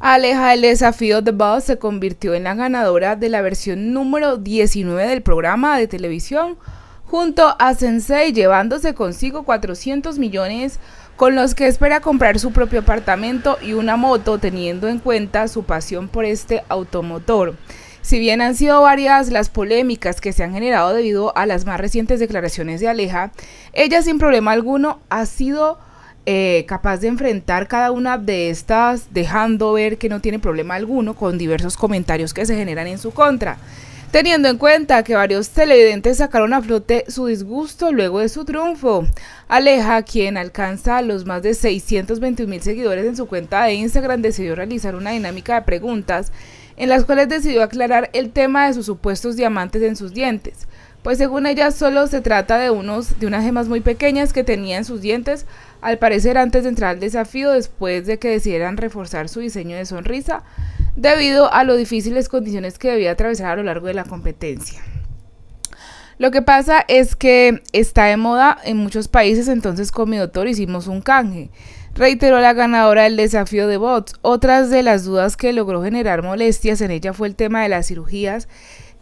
Aleja el desafío de Boss se convirtió en la ganadora de la versión número 19 del programa de televisión junto a Sensei llevándose consigo 400 millones con los que espera comprar su propio apartamento y una moto teniendo en cuenta su pasión por este automotor. Si bien han sido varias las polémicas que se han generado debido a las más recientes declaraciones de Aleja, ella sin problema alguno ha sido eh, capaz de enfrentar cada una de estas, dejando ver que no tiene problema alguno con diversos comentarios que se generan en su contra. Teniendo en cuenta que varios televidentes sacaron a flote su disgusto luego de su triunfo, Aleja, quien alcanza los más de 621 mil seguidores en su cuenta de Instagram, decidió realizar una dinámica de preguntas en las cuales decidió aclarar el tema de sus supuestos diamantes en sus dientes, pues según ella solo se trata de, unos, de unas gemas muy pequeñas que tenía en sus dientes, al parecer antes de entrar al desafío, después de que decidieran reforzar su diseño de sonrisa, debido a lo difíciles condiciones que debía atravesar a lo largo de la competencia. Lo que pasa es que está de moda en muchos países, entonces con mi doctor hicimos un canje reiteró la ganadora del desafío de bots. Otras de las dudas que logró generar molestias en ella fue el tema de las cirugías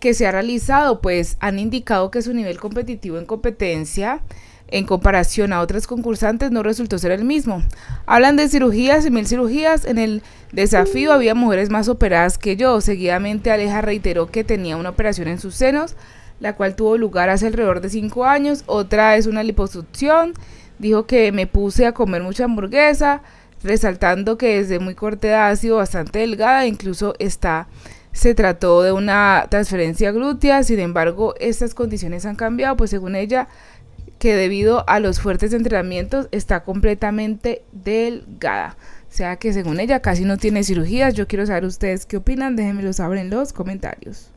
que se ha realizado, pues han indicado que su nivel competitivo en competencia en comparación a otras concursantes no resultó ser el mismo. Hablan de cirugías y mil cirugías. En el desafío había mujeres más operadas que yo. Seguidamente Aleja reiteró que tenía una operación en sus senos, la cual tuvo lugar hace alrededor de cinco años. Otra es una liposucción Dijo que me puse a comer mucha hamburguesa, resaltando que desde muy corta edad ha sido bastante delgada, incluso está se trató de una transferencia glútea, sin embargo estas condiciones han cambiado, pues según ella, que debido a los fuertes entrenamientos está completamente delgada. O sea que según ella casi no tiene cirugías. Yo quiero saber ustedes qué opinan, déjenmelo saber en los comentarios.